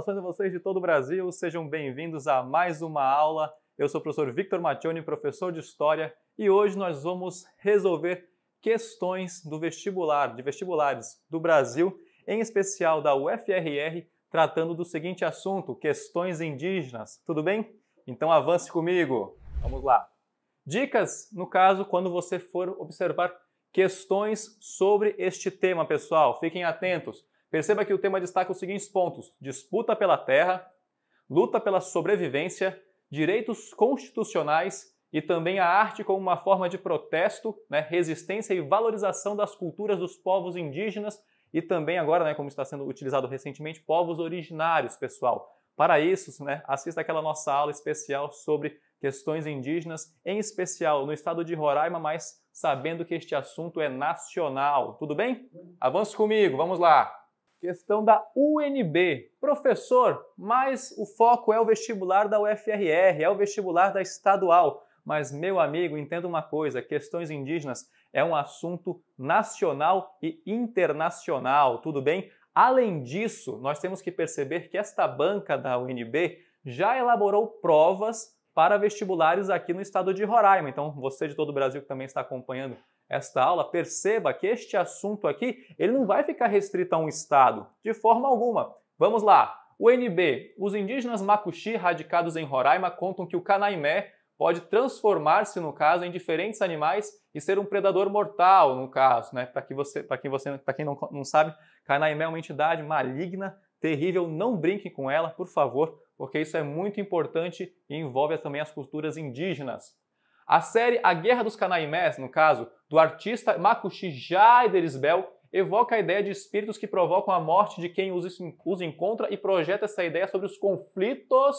Saudações a vocês de todo o Brasil, sejam bem-vindos a mais uma aula. Eu sou o professor Victor Maccioni, professor de História, e hoje nós vamos resolver questões do vestibular, de vestibulares do Brasil, em especial da UFRR, tratando do seguinte assunto, questões indígenas, tudo bem? Então avance comigo, vamos lá. Dicas, no caso, quando você for observar questões sobre este tema, pessoal, fiquem atentos Perceba que o tema destaca os seguintes pontos: disputa pela terra, luta pela sobrevivência, direitos constitucionais e também a arte como uma forma de protesto, né, resistência e valorização das culturas dos povos indígenas e também agora, né, como está sendo utilizado recentemente, povos originários, pessoal. Para isso, né, assista aquela nossa aula especial sobre questões indígenas, em especial no estado de Roraima, mas sabendo que este assunto é nacional. Tudo bem? Avança comigo, vamos lá! Questão da UNB. Professor, mas o foco é o vestibular da UFRR, é o vestibular da estadual. Mas, meu amigo, entenda uma coisa: questões indígenas é um assunto nacional e internacional, tudo bem? Além disso, nós temos que perceber que esta banca da UNB já elaborou provas para vestibulares aqui no estado de Roraima. Então, você de todo o Brasil que também está acompanhando esta aula, perceba que este assunto aqui, ele não vai ficar restrito a um estado, de forma alguma. Vamos lá. o NB os indígenas Makuxi radicados em Roraima contam que o canaimé pode transformar-se, no caso, em diferentes animais e ser um predador mortal, no caso, né? Para que você, para quem você, para quem não, não sabe, canaimé é uma entidade maligna, terrível, não brinque com ela, por favor, porque isso é muito importante e envolve também as culturas indígenas. A série A Guerra dos Canaimés, no caso, do artista Makushi Jaider evoca a ideia de espíritos que provocam a morte de quem os encontra e projeta essa ideia sobre os conflitos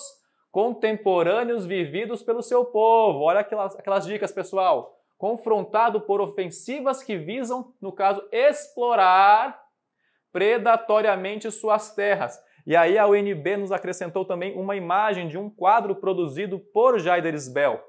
contemporâneos vividos pelo seu povo. Olha aquelas, aquelas dicas, pessoal. Confrontado por ofensivas que visam, no caso, explorar predatoriamente suas terras. E aí a UNB nos acrescentou também uma imagem de um quadro produzido por Jaider Isbel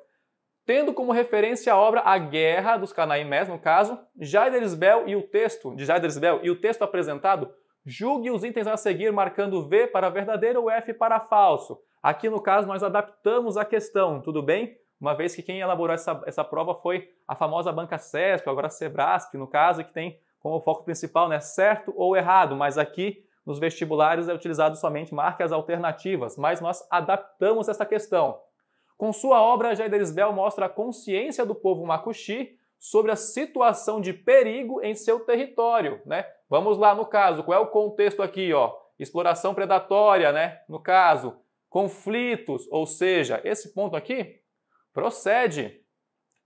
tendo como referência a obra A Guerra dos Canaimés, no caso, Jaider Isbel e o texto de Jaider Isbel e o texto apresentado, julgue os itens a seguir marcando V para verdadeiro ou F para falso. Aqui no caso nós adaptamos a questão, tudo bem? Uma vez que quem elaborou essa, essa prova foi a famosa banca CESP, agora a Sebrasp, no caso, que tem como foco principal, né, certo ou errado, mas aqui nos vestibulares é utilizado somente marque as alternativas, mas nós adaptamos essa questão. Com sua obra, Jair Derisbel mostra a consciência do povo macuxi sobre a situação de perigo em seu território, né? Vamos lá no caso, qual é o contexto aqui, ó? Exploração predatória, né? No caso, conflitos, ou seja, esse ponto aqui procede.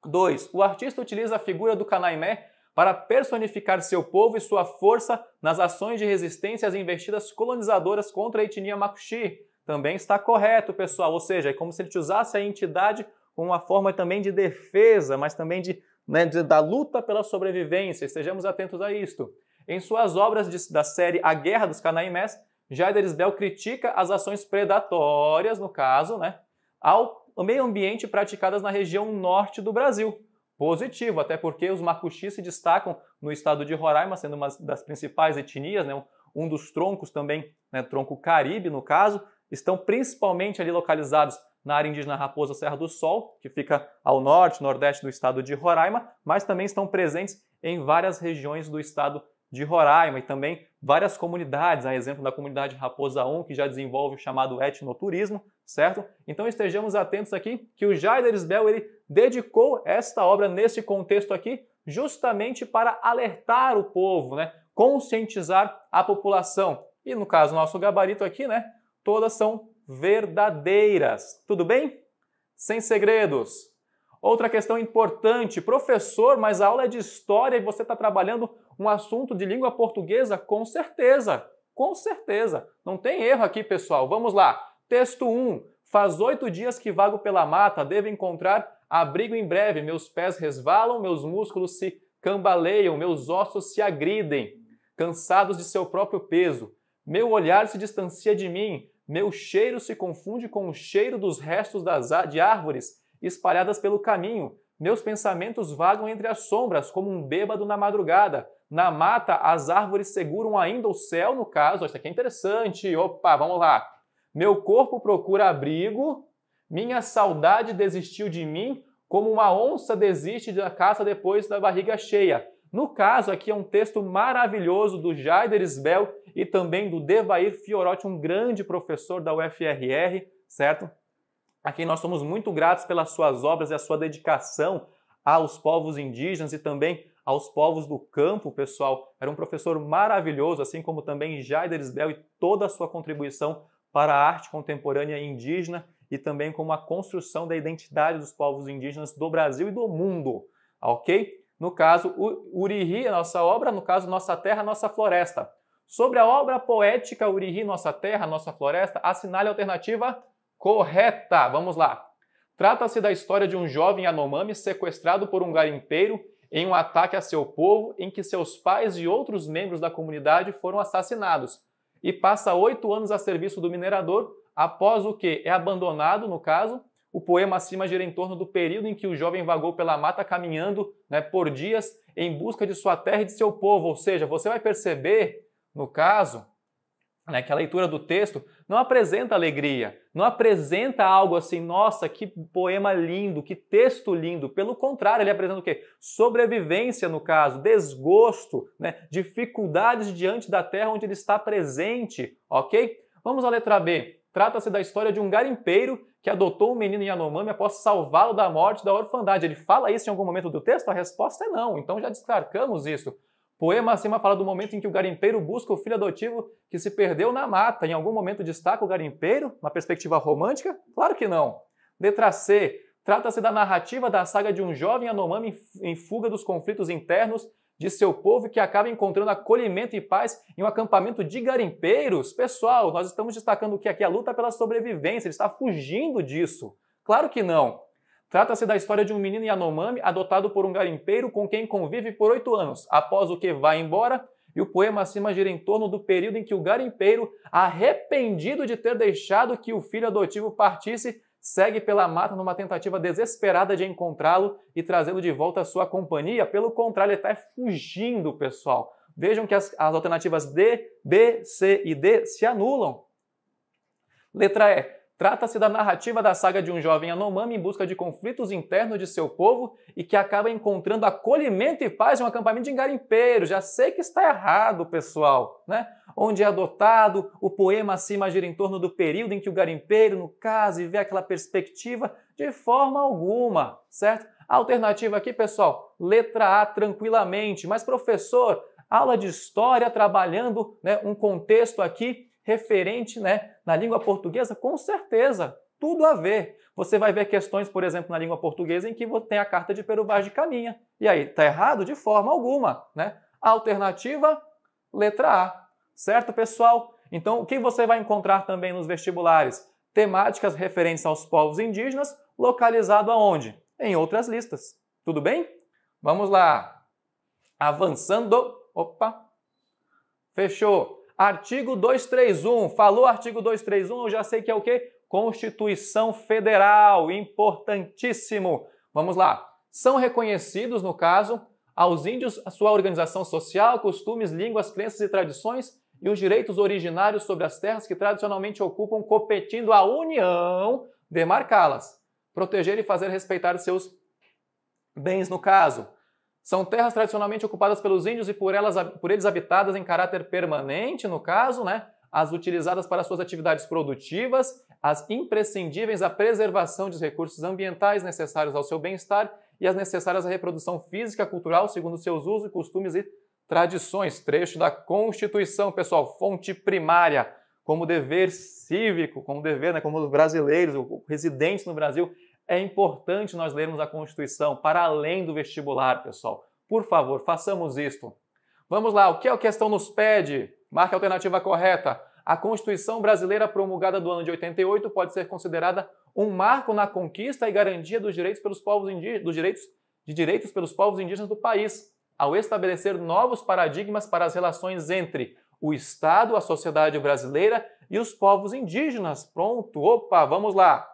2. O artista utiliza a figura do Canaimé para personificar seu povo e sua força nas ações de resistência às investidas colonizadoras contra a etnia Makuxi, também está correto, pessoal. Ou seja, é como se ele usasse a entidade como uma forma também de defesa, mas também de, né, de da luta pela sobrevivência. Estejamos atentos a isto. Em suas obras de, da série A Guerra dos Canaimés, Jaider Isbell critica as ações predatórias, no caso, né, ao meio ambiente praticadas na região norte do Brasil. Positivo, até porque os macuxis se destacam no estado de Roraima, sendo uma das principais etnias, né, um dos troncos também, né, tronco caribe no caso, estão principalmente ali localizados na área indígena Raposa Serra do Sol, que fica ao norte, nordeste do estado de Roraima, mas também estão presentes em várias regiões do estado de Roraima e também várias comunidades, a exemplo da comunidade Raposa 1, que já desenvolve o chamado etnoturismo, certo? Então estejamos atentos aqui que o Jaider Sbel ele dedicou esta obra nesse contexto aqui justamente para alertar o povo, né? conscientizar a população. E no caso nosso gabarito aqui, né, todas são verdadeiras. Tudo bem? Sem segredos. Outra questão importante: professor, mas a aula é de história e você está trabalhando um assunto de língua portuguesa? Com certeza, com certeza. Não tem erro aqui, pessoal. Vamos lá. Texto 1. Faz oito dias que vago pela mata, devo encontrar abrigo em breve. Meus pés resvalam, meus músculos se cambaleiam, meus ossos se agridem, cansados de seu próprio peso. Meu olhar se distancia de mim, meu cheiro se confunde com o cheiro dos restos das de árvores espalhadas pelo caminho. Meus pensamentos vagam entre as sombras, como um bêbado na madrugada. Na mata, as árvores seguram ainda o céu, no caso. Isso aqui é interessante. Opa, vamos lá. Meu corpo procura abrigo, minha saudade desistiu de mim, como uma onça desiste da caça depois da barriga cheia. No caso, aqui é um texto maravilhoso do Jaider Isbel e também do Devair Fiorotti, um grande professor da UFRR, certo? A quem nós somos muito gratos pelas suas obras e a sua dedicação aos povos indígenas e também aos povos do campo, pessoal. Era um professor maravilhoso, assim como também Jaider Isbel e toda a sua contribuição para a arte contemporânea indígena e também como a construção da identidade dos povos indígenas do Brasil e do mundo, ok? No caso, a nossa obra, no caso, Nossa Terra, Nossa Floresta. Sobre a obra poética Urihi, Nossa Terra, Nossa Floresta, assinale a alternativa correta. Vamos lá. Trata-se da história de um jovem Anomami sequestrado por um garimpeiro em um ataque a seu povo em que seus pais e outros membros da comunidade foram assassinados e passa oito anos a serviço do minerador, após o que é abandonado, no caso, o poema acima gira em torno do período em que o jovem vagou pela mata caminhando né, por dias em busca de sua terra e de seu povo. Ou seja, você vai perceber, no caso, né, que a leitura do texto não apresenta alegria, não apresenta algo assim, nossa, que poema lindo, que texto lindo. Pelo contrário, ele apresenta o quê? Sobrevivência, no caso, desgosto, né, dificuldades diante da terra onde ele está presente, ok? Vamos à letra B. Trata-se da história de um garimpeiro que adotou um menino Yanomami após salvá-lo da morte da orfandade. Ele fala isso em algum momento do texto? A resposta é não, então já descartamos isso. Poema acima fala do momento em que o garimpeiro busca o filho adotivo que se perdeu na mata. Em algum momento destaca o garimpeiro? Uma perspectiva romântica? Claro que não. Letra C. Trata-se da narrativa da saga de um jovem Anomami em fuga dos conflitos internos de seu povo que acaba encontrando acolhimento e paz em um acampamento de garimpeiros. Pessoal, nós estamos destacando que aqui a luta pela sobrevivência, ele está fugindo disso. Claro que não. Trata-se da história de um menino Yanomami adotado por um garimpeiro com quem convive por oito anos, após o que vai embora, e o poema acima gira em torno do período em que o garimpeiro, arrependido de ter deixado que o filho adotivo partisse, segue pela mata numa tentativa desesperada de encontrá-lo e trazê-lo de volta à sua companhia. Pelo contrário, ele está fugindo, pessoal. Vejam que as, as alternativas D, B, C e D se anulam. Letra E. Trata-se da narrativa da saga de um jovem Anomami em busca de conflitos internos de seu povo e que acaba encontrando acolhimento e paz em um acampamento de garimpeiros. Já sei que está errado, pessoal, né? Onde é adotado, o poema acima gira em torno do período em que o garimpeiro, no caso, vê aquela perspectiva de forma alguma, certo? Alternativa aqui, pessoal, letra A tranquilamente. Mas, professor, aula de história trabalhando né, um contexto aqui referente né, na língua portuguesa, com certeza, tudo a ver. Você vai ver questões, por exemplo, na língua portuguesa em que tem a carta de Peru Vaz de Caminha. E aí, tá errado? De forma alguma, né? Alternativa, letra A. Certo, pessoal? Então, o que você vai encontrar também nos vestibulares? Temáticas referentes aos povos indígenas, localizado aonde? Em outras listas. Tudo bem? Vamos lá. Avançando. Opa. Fechou. Artigo 231. Falou artigo 231, eu já sei que é o quê? Constituição Federal. Importantíssimo. Vamos lá. São reconhecidos, no caso, aos índios a sua organização social, costumes, línguas, crenças e tradições e os direitos originários sobre as terras que tradicionalmente ocupam, competindo a União demarcá-las, proteger e fazer respeitar seus bens, no caso. São terras tradicionalmente ocupadas pelos índios e por, elas, por eles habitadas em caráter permanente, no caso, né? As utilizadas para suas atividades produtivas, as imprescindíveis à preservação dos recursos ambientais necessários ao seu bem-estar e as necessárias à reprodução física, cultural, segundo seus usos, costumes e tradições. Trecho da Constituição, pessoal, fonte primária, como dever cívico, como dever, né, como brasileiros, residentes no Brasil, é importante nós lermos a Constituição para além do vestibular, pessoal. Por favor, façamos isto. Vamos lá, o que é a questão nos pede? Marque a alternativa correta. A Constituição brasileira promulgada do ano de 88 pode ser considerada um marco na conquista e garantia dos direitos pelos povos dos direitos de direitos pelos povos indígenas do país, ao estabelecer novos paradigmas para as relações entre o Estado, a sociedade brasileira e os povos indígenas. Pronto, opa, vamos lá.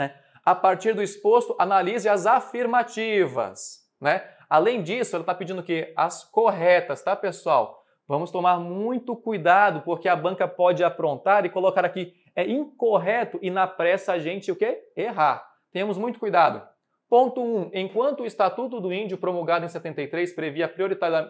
É. A partir do exposto, analise as afirmativas, né? Além disso, ela está pedindo o As corretas, tá, pessoal? Vamos tomar muito cuidado, porque a banca pode aprontar e colocar aqui é incorreto e na pressa a gente o quê? Errar. Temos muito cuidado. Ponto 1. Um, enquanto o Estatuto do Índio, promulgado em 73, previa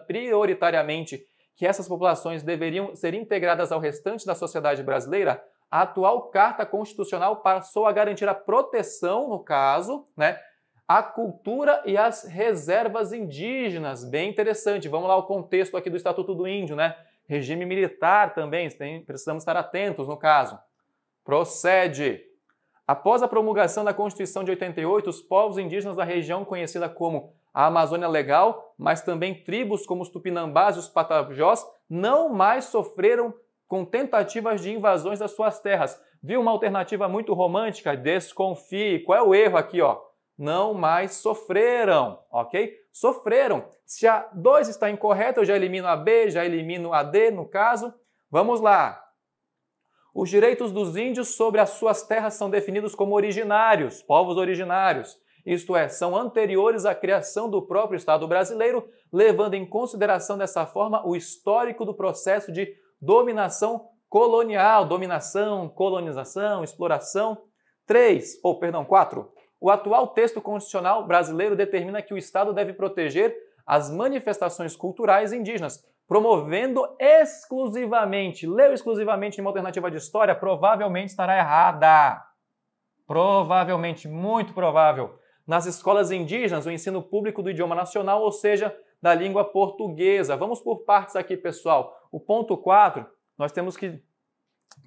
prioritariamente que essas populações deveriam ser integradas ao restante da sociedade brasileira, a atual Carta Constitucional passou a garantir a proteção, no caso, né, à cultura e às reservas indígenas. Bem interessante. Vamos lá o contexto aqui do Estatuto do Índio, né? Regime militar também, tem, precisamos estar atentos no caso. Procede. Após a promulgação da Constituição de 88, os povos indígenas da região conhecida como a Amazônia Legal, mas também tribos como os Tupinambás e os Patajós, não mais sofreram com tentativas de invasões das suas terras. Viu uma alternativa muito romântica? Desconfie. Qual é o erro aqui, ó? Não mais sofreram, ok? Sofreram. Se a 2 está incorreta, eu já elimino a B, já elimino a D, no caso. Vamos lá. Os direitos dos índios sobre as suas terras são definidos como originários, povos originários isto é, são anteriores à criação do próprio Estado brasileiro, levando em consideração dessa forma o histórico do processo de dominação colonial, dominação, colonização, exploração. 3, ou perdão, quatro. O atual texto constitucional brasileiro determina que o Estado deve proteger as manifestações culturais indígenas, promovendo exclusivamente, leu exclusivamente em uma alternativa de história, provavelmente estará errada. Provavelmente, muito provável. Nas escolas indígenas, o ensino público do idioma nacional, ou seja, da língua portuguesa. Vamos por partes aqui, pessoal. O ponto 4, nós temos que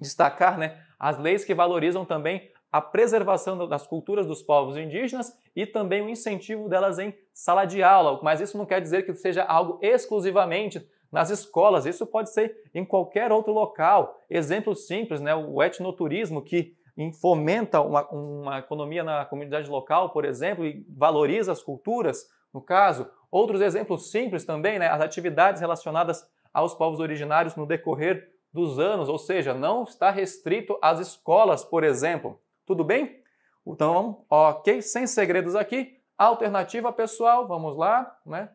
destacar né, as leis que valorizam também a preservação das culturas dos povos indígenas e também o incentivo delas em sala de aula. Mas isso não quer dizer que seja algo exclusivamente nas escolas, isso pode ser em qualquer outro local. Exemplo simples, né, o etnoturismo que fomenta uma, uma economia na comunidade local, por exemplo, e valoriza as culturas, no caso. Outros exemplos simples também, né, as atividades relacionadas aos povos originários no decorrer dos anos, ou seja, não está restrito às escolas, por exemplo. Tudo bem? Então, ok, sem segredos aqui. Alternativa pessoal, vamos lá, né?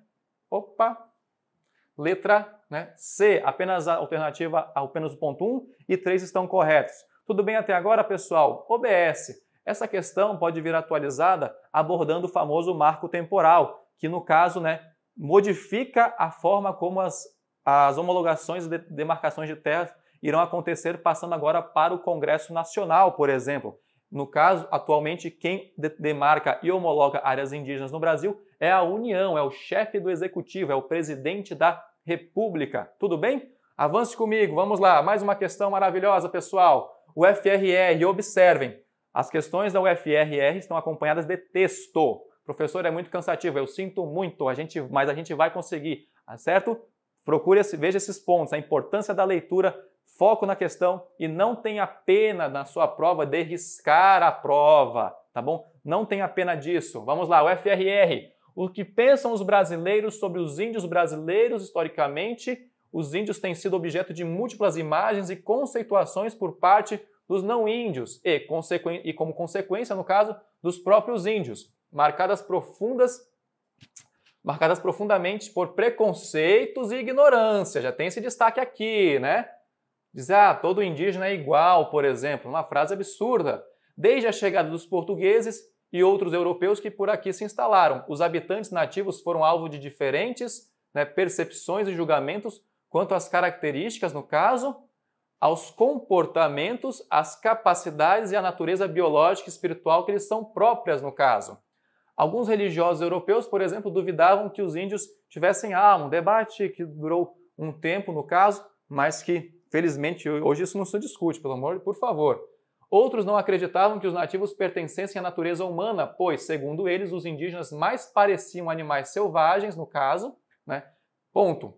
Opa. Letra né? C, apenas a alternativa, apenas o ponto 1 e 3 estão corretos. Tudo bem até agora, pessoal? OBS. Essa questão pode vir atualizada abordando o famoso marco temporal, que no caso né, modifica a forma como as, as homologações e demarcações de terras irão acontecer, passando agora para o Congresso Nacional, por exemplo. No caso, atualmente, quem demarca e homologa áreas indígenas no Brasil é a União, é o chefe do executivo, é o presidente da República. Tudo bem? Avance comigo, vamos lá. Mais uma questão maravilhosa, pessoal. O FRR, observem, as questões da UFRR estão acompanhadas de texto. Professor, é muito cansativo, eu sinto muito, a gente, mas a gente vai conseguir, tá certo? Procure, veja esses pontos, a importância da leitura, foco na questão e não tenha pena na sua prova de riscar a prova, tá bom? Não tenha pena disso. Vamos lá, o FRR. O que pensam os brasileiros sobre os índios brasileiros historicamente? Os índios têm sido objeto de múltiplas imagens e conceituações por parte dos não índios e, e como consequência, no caso, dos próprios índios marcadas profundas marcadas profundamente por preconceitos e ignorância. Já tem esse destaque aqui, né? Dizer, ah, todo indígena é igual, por exemplo, uma frase absurda. Desde a chegada dos portugueses e outros europeus que por aqui se instalaram, os habitantes nativos foram alvo de diferentes né, percepções e julgamentos quanto às características, no caso, aos comportamentos, às capacidades e à natureza biológica e espiritual que lhes são próprias, no caso. Alguns religiosos europeus, por exemplo, duvidavam que os índios tivessem alma, ah, um debate que durou um tempo, no caso, mas que, felizmente, hoje isso não se discute, pelo amor, por favor. Outros não acreditavam que os nativos pertencessem à natureza humana, pois, segundo eles, os indígenas mais pareciam animais selvagens, no caso, né? Ponto.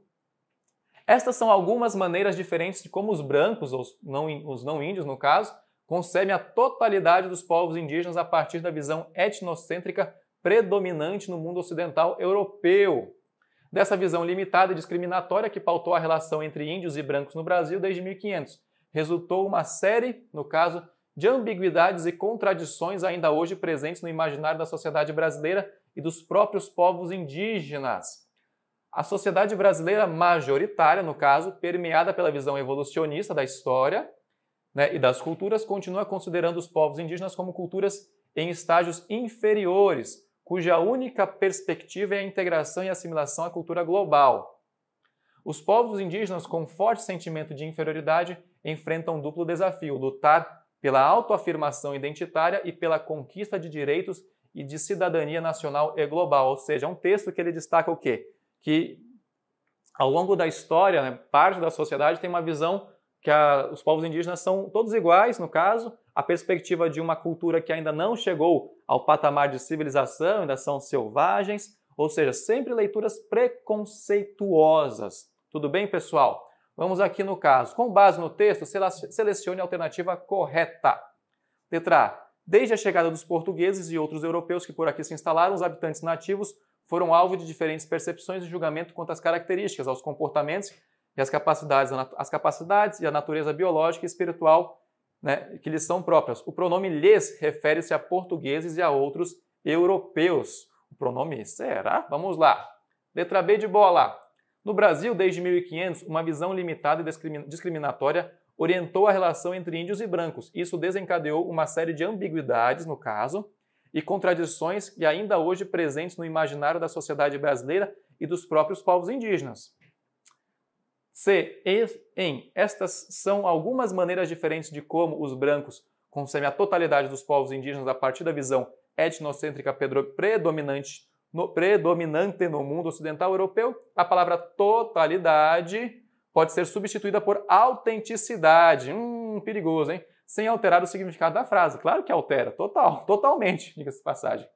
Estas são algumas maneiras diferentes de como os brancos, ou os não, os não índios, no caso, concebem a totalidade dos povos indígenas a partir da visão etnocêntrica predominante no mundo ocidental europeu. Dessa visão limitada e discriminatória que pautou a relação entre índios e brancos no Brasil desde 1500, resultou uma série, no caso, de ambiguidades e contradições ainda hoje presentes no imaginário da sociedade brasileira e dos próprios povos indígenas. A sociedade brasileira majoritária, no caso, permeada pela visão evolucionista da história né, e das culturas, continua considerando os povos indígenas como culturas em estágios inferiores, cuja única perspectiva é a integração e assimilação à cultura global. Os povos indígenas, com forte sentimento de inferioridade, enfrentam um duplo desafio: lutar pela autoafirmação identitária e pela conquista de direitos e de cidadania nacional e global. Ou seja, é um texto que ele destaca o quê? Que ao longo da história, né, parte da sociedade tem uma visão que a, os povos indígenas são todos iguais, no caso, a perspectiva de uma cultura que ainda não chegou ao patamar de civilização, ainda são selvagens, ou seja, sempre leituras preconceituosas. Tudo bem, pessoal? Vamos aqui no caso. Com base no texto, selecione a alternativa correta. Letra A. Desde a chegada dos portugueses e outros europeus que por aqui se instalaram, os habitantes nativos foram alvo de diferentes percepções e julgamento quanto às características, aos comportamentos e às capacidades, as capacidades e à natureza biológica e espiritual né, que lhes são próprias. O pronome lhes refere-se a portugueses e a outros europeus. O pronome será? Vamos lá. Letra B de bola. No Brasil, desde 1500, uma visão limitada e discriminatória orientou a relação entre índios e brancos. Isso desencadeou uma série de ambiguidades, no caso, e contradições que ainda hoje presentes no imaginário da sociedade brasileira e dos próprios povos indígenas. C. Em. Estas são algumas maneiras diferentes de como os brancos, concebem a totalidade dos povos indígenas a partir da visão etnocêntrica predominante no, predominante no mundo ocidental europeu. A palavra totalidade pode ser substituída por autenticidade. Hum, perigoso, hein? Sem alterar o significado da frase. Claro que altera, total, totalmente, diga-se passagem.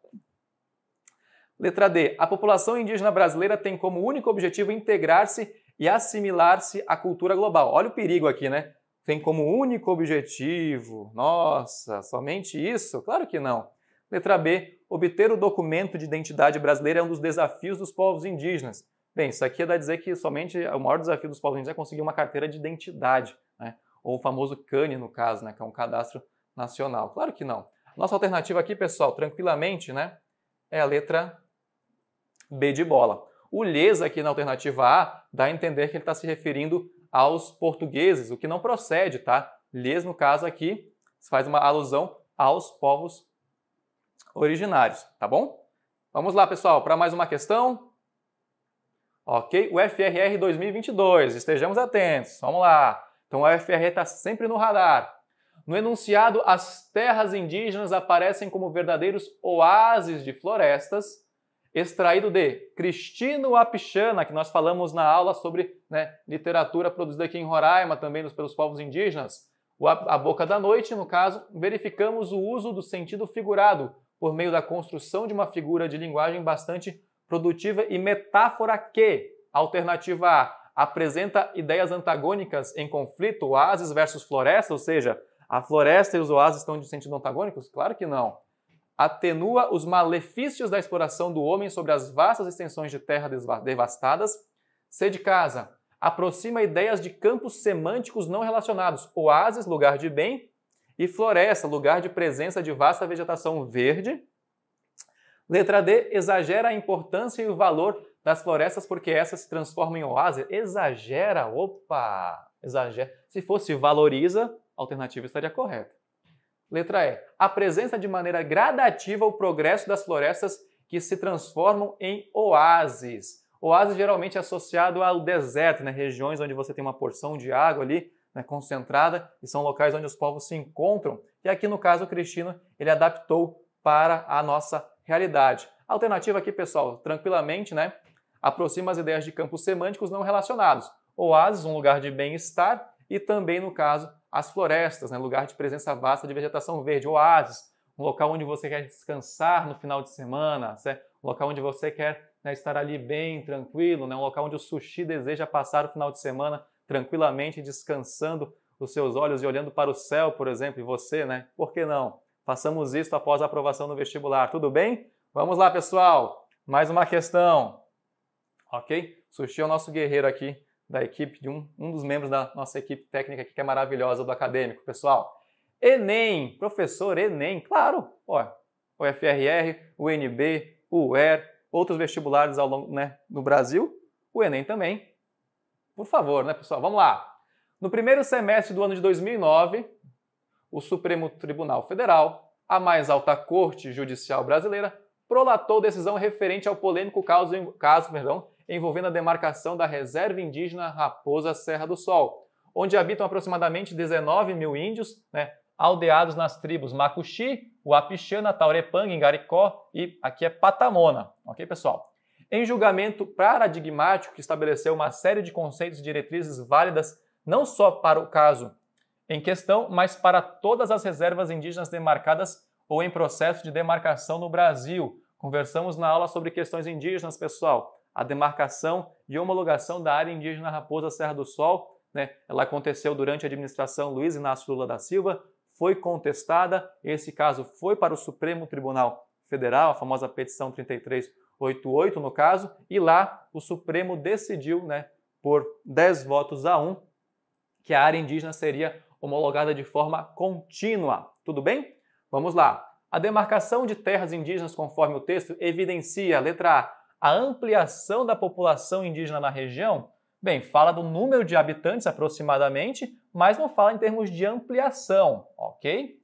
Letra D. A população indígena brasileira tem como único objetivo integrar-se e assimilar-se à cultura global. Olha o perigo aqui, né? Tem como único objetivo, nossa, somente isso? Claro que não. Letra B, obter o documento de identidade brasileira é um dos desafios dos povos indígenas. Bem, isso aqui dá a dizer que somente o maior desafio dos povos indígenas é conseguir uma carteira de identidade, né? ou o famoso CANI, no caso, né? que é um cadastro nacional. Claro que não. Nossa alternativa aqui, pessoal, tranquilamente, né? é a letra B de bola. O lhes aqui na alternativa A dá a entender que ele está se referindo aos portugueses, o que não procede, tá? Lhes, no caso aqui, faz uma alusão aos povos originários, tá bom? Vamos lá, pessoal, para mais uma questão. Ok, o FRR 2022, estejamos atentos, vamos lá. Então, o FRR está sempre no radar. No enunciado, as terras indígenas aparecem como verdadeiros oásis de florestas extraído de Cristino Apichana, que nós falamos na aula sobre né, literatura produzida aqui em Roraima, também pelos povos indígenas. A Boca da Noite, no caso, verificamos o uso do sentido figurado por meio da construção de uma figura de linguagem bastante produtiva e metáfora que, alternativa A, apresenta ideias antagônicas em conflito, oásis versus floresta, ou seja, a floresta e os oásis estão de sentido antagônicos? Claro que não atenua os malefícios da exploração do homem sobre as vastas extensões de terra devastadas. C de casa, aproxima ideias de campos semânticos não relacionados, oásis, lugar de bem, e floresta, lugar de presença de vasta vegetação verde. Letra D, exagera a importância e o valor das florestas porque essas se transformam em oásis. Exagera, opa, exagera. Se fosse valoriza, a alternativa estaria correta. Letra E. Apresenta de maneira gradativa o progresso das florestas que se transformam em oásis. Oásis geralmente é associado ao deserto, né? regiões onde você tem uma porção de água ali né? concentrada e são locais onde os povos se encontram. E aqui no caso o Cristino ele adaptou para a nossa realidade. Alternativa aqui, pessoal, tranquilamente, né? Aproxima as ideias de campos semânticos não relacionados. Oásis, um lugar de bem-estar, e também, no caso, as florestas, né? lugar de presença vasta de vegetação verde, oásis, um local onde você quer descansar no final de semana, certo? um local onde você quer né, estar ali bem, tranquilo, né? um local onde o sushi deseja passar o final de semana tranquilamente, descansando os seus olhos e olhando para o céu, por exemplo, e você, né? Por que não? Façamos isso após a aprovação no vestibular, tudo bem? Vamos lá, pessoal! Mais uma questão, ok? Sushi é o nosso guerreiro aqui da equipe, de um, um dos membros da nossa equipe técnica aqui, que é maravilhosa, do acadêmico, pessoal. Enem, professor Enem, claro, ó, o FRR, o NB, o UER, outros vestibulares ao longo, né, no Brasil, o Enem também. Por favor, né, pessoal, vamos lá. No primeiro semestre do ano de 2009, o Supremo Tribunal Federal, a mais alta corte judicial brasileira, prolatou decisão referente ao polêmico caso, caso perdão, envolvendo a demarcação da Reserva Indígena Raposa Serra do Sol, onde habitam aproximadamente 19 mil índios, né, aldeados nas tribos Macuxi, Uapixana, Taurepanga, Ingaricó e aqui é Patamona, ok, pessoal? Em julgamento paradigmático que estabeleceu uma série de conceitos e diretrizes válidas não só para o caso em questão, mas para todas as reservas indígenas demarcadas ou em processo de demarcação no Brasil. Conversamos na aula sobre questões indígenas, pessoal a demarcação e homologação da área indígena Raposa Serra do Sol. Né? Ela aconteceu durante a administração Luiz Inácio Lula da Silva, foi contestada, esse caso foi para o Supremo Tribunal Federal, a famosa petição 3388 no caso, e lá o Supremo decidiu, né, por 10 votos a 1, que a área indígena seria homologada de forma contínua. Tudo bem? Vamos lá. A demarcação de terras indígenas, conforme o texto, evidencia, letra A, a ampliação da população indígena na região? Bem, fala do número de habitantes aproximadamente, mas não fala em termos de ampliação, ok?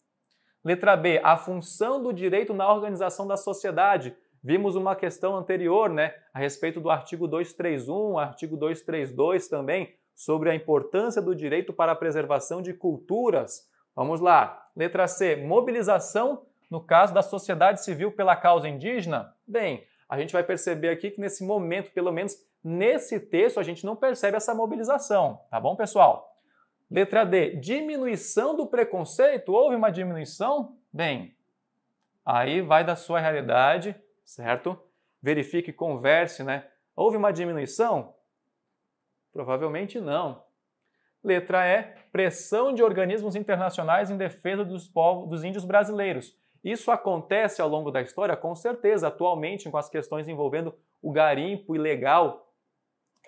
Letra B, a função do direito na organização da sociedade. Vimos uma questão anterior, né, a respeito do artigo 231, artigo 232 também, sobre a importância do direito para a preservação de culturas. Vamos lá. Letra C, mobilização no caso da sociedade civil pela causa indígena. Bem, a gente vai perceber aqui que nesse momento, pelo menos nesse texto, a gente não percebe essa mobilização, tá bom, pessoal? Letra D, diminuição do preconceito. Houve uma diminuição? Bem, aí vai da sua realidade, certo? Verifique, converse, né? Houve uma diminuição? Provavelmente não. Letra E, pressão de organismos internacionais em defesa dos povos dos índios brasileiros. Isso acontece ao longo da história, com certeza, atualmente com as questões envolvendo o garimpo ilegal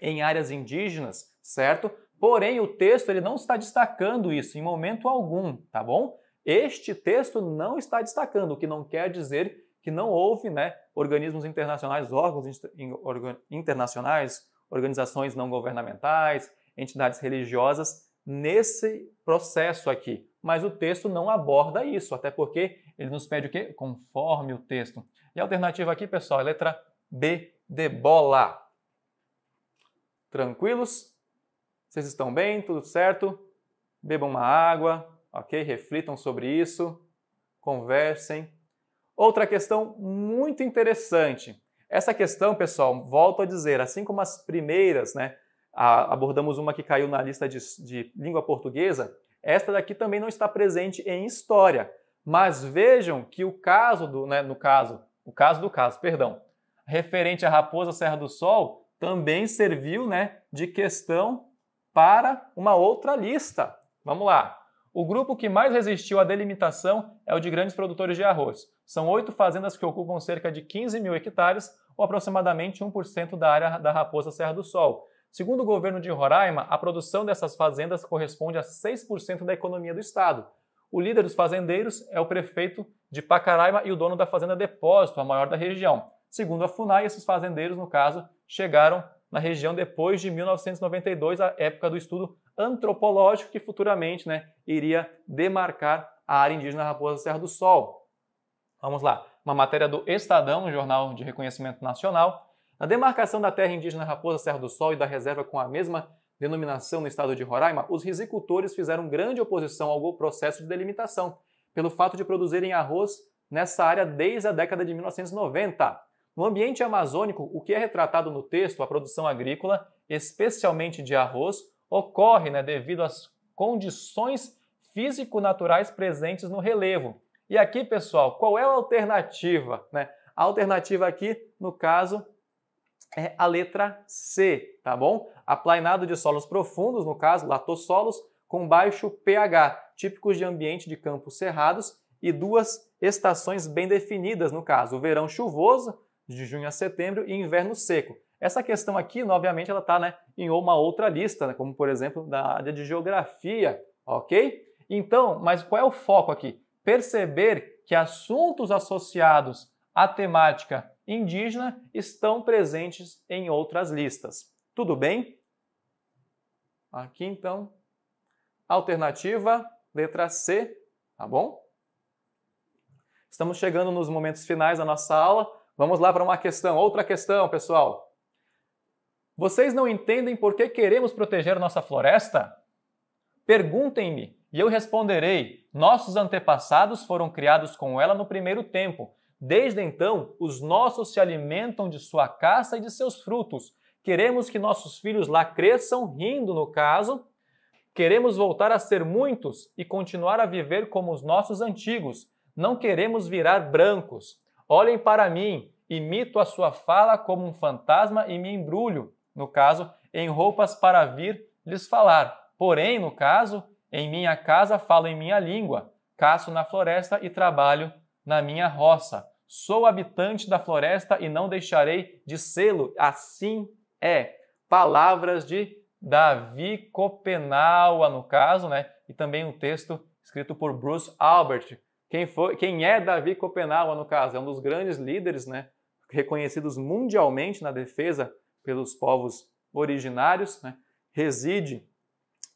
em áreas indígenas, certo? Porém, o texto ele não está destacando isso em momento algum, tá bom? Este texto não está destacando, o que não quer dizer que não houve né, organismos internacionais, órgãos internacionais, organizações não governamentais, entidades religiosas nesse processo aqui, mas o texto não aborda isso, até porque ele nos pede o quê? Conforme o texto. E a alternativa aqui, pessoal, é letra B de bola. Tranquilos? Vocês estão bem? Tudo certo? Bebam uma água, ok? Reflitam sobre isso, conversem. Outra questão muito interessante. Essa questão, pessoal, volto a dizer, assim como as primeiras, né? abordamos uma que caiu na lista de, de língua portuguesa, esta daqui também não está presente em história. Mas vejam que o caso do, né, no caso, o caso do caso, perdão, referente à raposa Serra do Sol, também serviu, né, de questão para uma outra lista. Vamos lá. O grupo que mais resistiu à delimitação é o de grandes produtores de arroz. São oito fazendas que ocupam cerca de 15 mil hectares, ou aproximadamente 1% da área da Raposa Serra do Sol. Segundo o governo de Roraima, a produção dessas fazendas corresponde a 6% da economia do estado. O líder dos fazendeiros é o prefeito de Pacaraima e o dono da fazenda Depósito, a maior da região. Segundo a FUNAI, esses fazendeiros, no caso, chegaram na região depois de 1992, a época do estudo antropológico que futuramente né, iria demarcar a área indígena Raposa Serra do Sol. Vamos lá, uma matéria do Estadão, um jornal de reconhecimento nacional, na demarcação da terra indígena Raposa Serra do Sol e da reserva com a mesma denominação no estado de Roraima, os risicultores fizeram grande oposição ao processo de delimitação, pelo fato de produzirem arroz nessa área desde a década de 1990. No ambiente amazônico, o que é retratado no texto, a produção agrícola, especialmente de arroz, ocorre né, devido às condições físico-naturais presentes no relevo. E aqui, pessoal, qual é a alternativa? Né? A alternativa aqui, no caso, é a letra C, tá bom? Aplainado de solos profundos, no caso, latossolos, com baixo pH, típicos de ambiente de campos cerrados e duas estações bem definidas, no caso, o verão chuvoso, de junho a setembro, e inverno seco. Essa questão aqui, obviamente, ela está né, em uma outra lista, né, como por exemplo da área de geografia, ok? Então, mas qual é o foco aqui? Perceber que assuntos associados à temática indígena estão presentes em outras listas. Tudo bem? Aqui então, alternativa letra C, tá bom? Estamos chegando nos momentos finais da nossa aula. Vamos lá para uma questão, outra questão, pessoal. Vocês não entendem por que queremos proteger nossa floresta? Perguntem-me e eu responderei. Nossos antepassados foram criados com ela no primeiro tempo Desde então, os nossos se alimentam de sua caça e de seus frutos. Queremos que nossos filhos lá cresçam, rindo no caso. Queremos voltar a ser muitos e continuar a viver como os nossos antigos. Não queremos virar brancos. Olhem para mim, imito a sua fala como um fantasma e me embrulho, no caso, em roupas para vir lhes falar. Porém, no caso, em minha casa falo em minha língua, caço na floresta e trabalho na minha roça. Sou habitante da floresta e não deixarei de sê-lo. Assim é. Palavras de Davi Copenaua, no caso, né? E também um texto escrito por Bruce Albert. Quem, foi, quem é Davi Copenaua, no caso? É um dos grandes líderes, né? Reconhecidos mundialmente na defesa pelos povos originários, né? Reside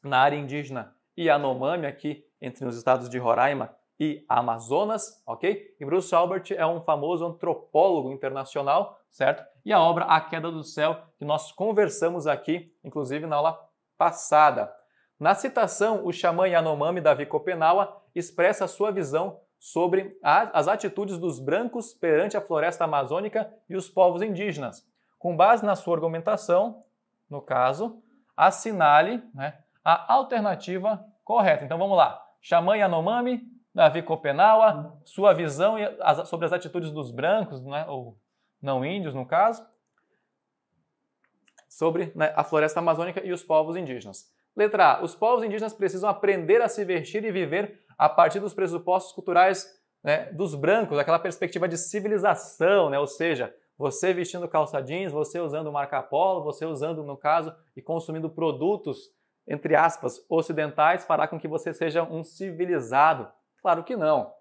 na área indígena Yanomami, aqui entre os estados de Roraima e Amazonas, ok? E Bruce Albert é um famoso antropólogo internacional, certo? E a obra A Queda do Céu, que nós conversamos aqui, inclusive na aula passada. Na citação, o xamã Yanomami Davi Kopenawa expressa sua visão sobre a, as atitudes dos brancos perante a floresta amazônica e os povos indígenas. Com base na sua argumentação, no caso, assinale né, a alternativa correta. Então vamos lá. Xamã Yanomami Davi Copenaua, hum. sua visão sobre as atitudes dos brancos, né, ou não índios no caso, sobre né, a floresta amazônica e os povos indígenas. Letra A. Os povos indígenas precisam aprender a se vestir e viver a partir dos pressupostos culturais né, dos brancos, aquela perspectiva de civilização, né, ou seja, você vestindo calça jeans, você usando marca polo, você usando, no caso, e consumindo produtos, entre aspas, ocidentais, fará com que você seja um civilizado. Claro que não.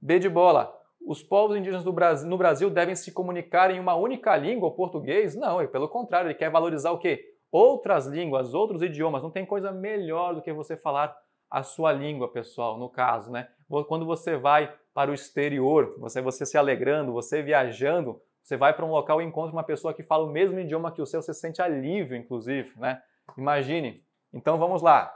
B de bola. Os povos indígenas Brasil, no Brasil devem se comunicar em uma única língua, o português? Não, e é pelo contrário, ele quer valorizar o quê? Outras línguas, outros idiomas. Não tem coisa melhor do que você falar a sua língua, pessoal, no caso, né? Quando você vai para o exterior, você, você se alegrando, você viajando, você vai para um local e encontra uma pessoa que fala o mesmo idioma que o seu, você sente alívio, inclusive, né? Imagine. Então vamos lá.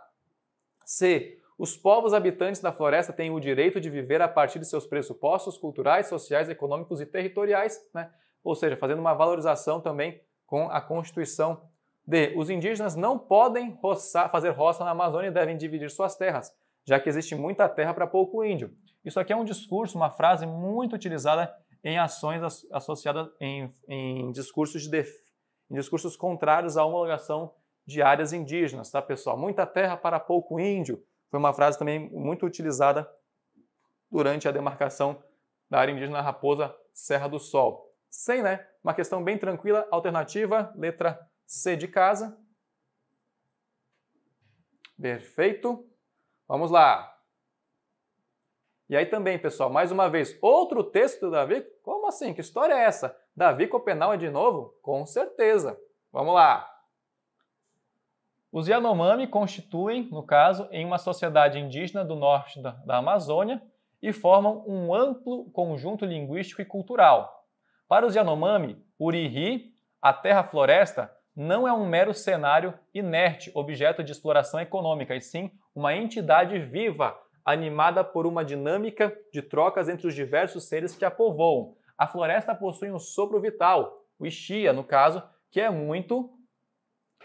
C. Os povos habitantes da floresta têm o direito de viver a partir de seus pressupostos culturais, sociais, econômicos e territoriais, né? ou seja, fazendo uma valorização também com a Constituição D. Os indígenas não podem roçar, fazer roça na Amazônia e devem dividir suas terras, já que existe muita terra para pouco índio. Isso aqui é um discurso, uma frase muito utilizada em ações associadas em, em discursos de def... em discursos contrários à homologação de áreas indígenas, tá, pessoal? Muita terra para pouco índio. Foi uma frase também muito utilizada durante a demarcação da área indígena Raposa Serra do Sol. Sem, né? Uma questão bem tranquila, alternativa, letra C de casa. Perfeito. Vamos lá. E aí também, pessoal, mais uma vez, outro texto do Davi? Como assim? Que história é essa? Davi Copenal é de novo? Com certeza. Vamos lá. Os Yanomami constituem, no caso, em uma sociedade indígena do norte da, da Amazônia e formam um amplo conjunto linguístico e cultural. Para os Yanomami, Uriri, a terra-floresta, não é um mero cenário inerte, objeto de exploração econômica, e sim uma entidade viva, animada por uma dinâmica de trocas entre os diversos seres que a povoam. A floresta possui um sopro vital, o Ishia, no caso, que é muito,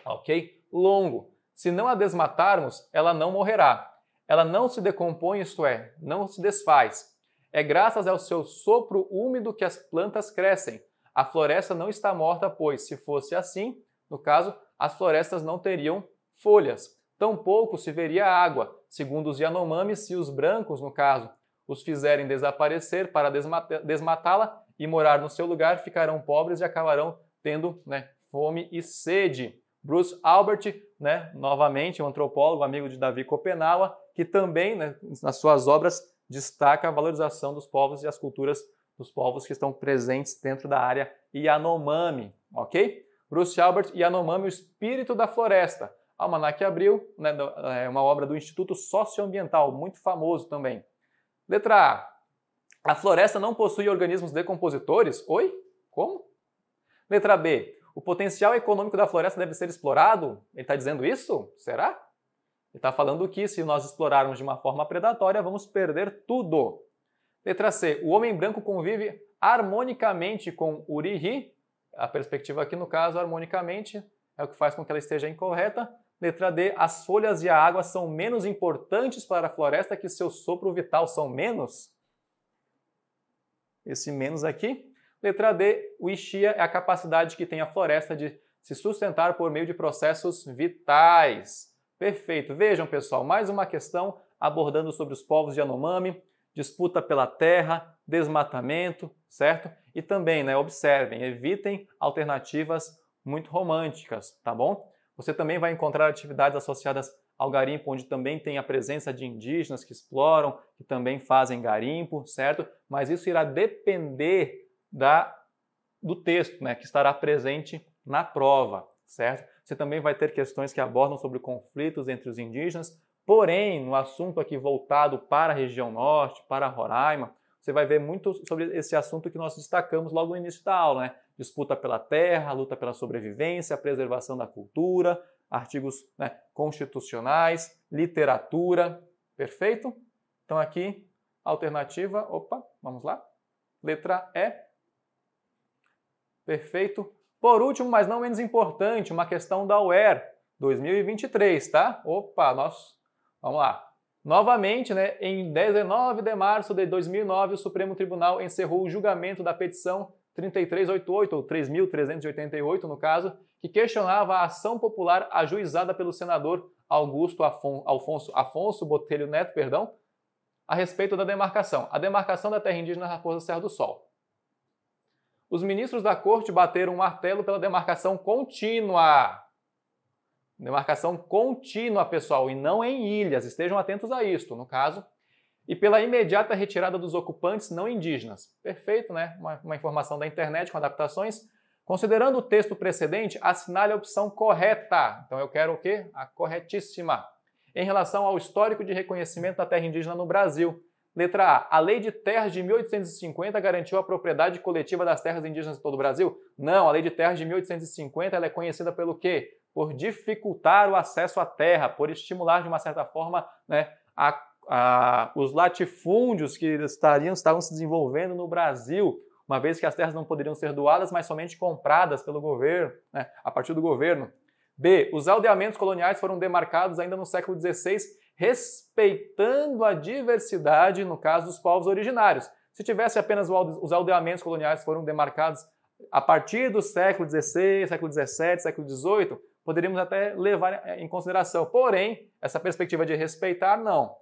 ok, longo. Se não a desmatarmos, ela não morrerá. Ela não se decompõe, isto é, não se desfaz. É graças ao seu sopro úmido que as plantas crescem. A floresta não está morta, pois, se fosse assim, no caso, as florestas não teriam folhas. Tampouco se veria água, segundo os Yanomami, se os brancos, no caso, os fizerem desaparecer para desmatá-la e morar no seu lugar, ficarão pobres e acabarão tendo né, fome e sede. Bruce Albert, né, novamente um antropólogo, amigo de Davi Kopenawa, que também, né, nas suas obras, destaca a valorização dos povos e as culturas dos povos que estão presentes dentro da área Yanomami, ok? Bruce Albert, Yanomami, o espírito da floresta. Almanac Abril, né, é uma obra do Instituto Socioambiental, muito famoso também. Letra A. A floresta não possui organismos decompositores? Oi? Como? Letra B o potencial econômico da floresta deve ser explorado? Ele está dizendo isso? Será? Ele está falando que se nós explorarmos de uma forma predatória, vamos perder tudo. Letra C. O homem branco convive harmonicamente com Urihi. A perspectiva aqui, no caso, harmonicamente, é o que faz com que ela esteja incorreta. Letra D. As folhas e a água são menos importantes para a floresta que seu sopro vital são menos. Esse menos aqui Letra D, o Ixia é a capacidade que tem a floresta de se sustentar por meio de processos vitais. Perfeito. Vejam, pessoal, mais uma questão abordando sobre os povos de Yanomami, disputa pela terra, desmatamento, certo? E também, né, observem, evitem alternativas muito românticas, tá bom? Você também vai encontrar atividades associadas ao garimpo, onde também tem a presença de indígenas que exploram, que também fazem garimpo, certo? Mas isso irá depender da, do texto, né, que estará presente na prova, certo? Você também vai ter questões que abordam sobre conflitos entre os indígenas, porém, no assunto aqui voltado para a região norte, para Roraima, você vai ver muito sobre esse assunto que nós destacamos logo no início da aula, né? Disputa pela terra, luta pela sobrevivência, preservação da cultura, artigos né, constitucionais, literatura, perfeito? Então aqui, alternativa, opa, vamos lá. Letra E, Perfeito? Por último, mas não menos importante, uma questão da UER 2023, tá? Opa, nós vamos lá. Novamente, né, em 19 de março de 2009, o Supremo Tribunal encerrou o julgamento da petição 3388 ou 3388 no caso, que questionava a ação popular ajuizada pelo senador Augusto Afon Alfonso Afonso Botelho Neto, perdão, a respeito da demarcação, a demarcação da terra indígena Raposa Serra do Sol os ministros da corte bateram um martelo pela demarcação contínua. Demarcação contínua, pessoal, e não em ilhas, estejam atentos a isto, no caso. E pela imediata retirada dos ocupantes não indígenas. Perfeito, né? Uma, uma informação da internet com adaptações. Considerando o texto precedente, assinale a opção correta. Então eu quero o quê? A corretíssima. Em relação ao histórico de reconhecimento da terra indígena no Brasil, Letra A. A Lei de Terras de 1850 garantiu a propriedade coletiva das terras indígenas em todo o Brasil? Não, a Lei de Terras de 1850 ela é conhecida pelo quê? Por dificultar o acesso à terra, por estimular, de uma certa forma, né, a, a, os latifúndios que estariam, estavam se desenvolvendo no Brasil, uma vez que as terras não poderiam ser doadas, mas somente compradas pelo governo, né, a partir do governo. B. Os aldeamentos coloniais foram demarcados ainda no século XVI respeitando a diversidade, no caso dos povos originários. Se tivesse apenas os aldeamentos coloniais foram demarcados a partir do século XVI, século XVII, século XVIII, poderíamos até levar em consideração. Porém, essa perspectiva de respeitar, não.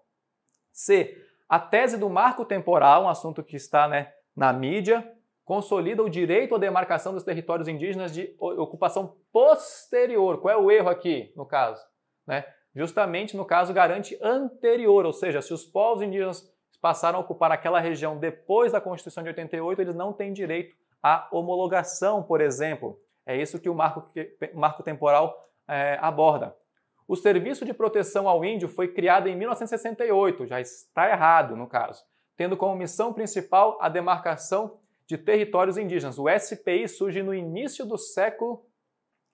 C. A tese do marco temporal, um assunto que está né, na mídia, consolida o direito à demarcação dos territórios indígenas de ocupação posterior. Qual é o erro aqui, no caso? Né? justamente no caso garante anterior, ou seja, se os povos indígenas passaram a ocupar aquela região depois da Constituição de 88, eles não têm direito à homologação, por exemplo. É isso que o marco, marco temporal é, aborda. O Serviço de Proteção ao Índio foi criado em 1968, já está errado no caso, tendo como missão principal a demarcação de territórios indígenas. O SPI surge no início do século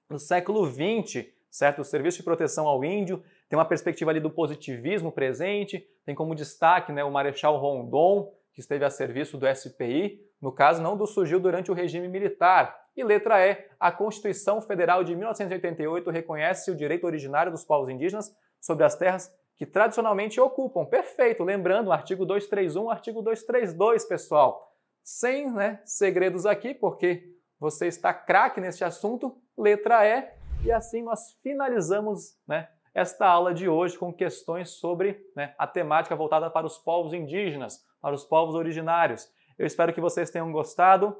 do século 20 certo? O Serviço de Proteção ao Índio tem uma perspectiva ali do positivismo presente, tem como destaque né, o Marechal Rondon, que esteve a serviço do SPI, no caso não do surgiu durante o regime militar. E letra E, a Constituição Federal de 1988 reconhece o direito originário dos povos indígenas sobre as terras que tradicionalmente ocupam. Perfeito, lembrando, artigo 231, artigo 232, pessoal. Sem né, segredos aqui, porque você está craque neste assunto. Letra E, e assim nós finalizamos né, esta aula de hoje com questões sobre né, a temática voltada para os povos indígenas, para os povos originários. Eu espero que vocês tenham gostado.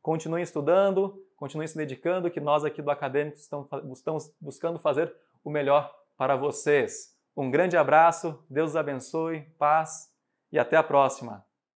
Continuem estudando, continuem se dedicando, que nós aqui do Acadêmico estamos buscando fazer o melhor para vocês. Um grande abraço, Deus abençoe, paz e até a próxima!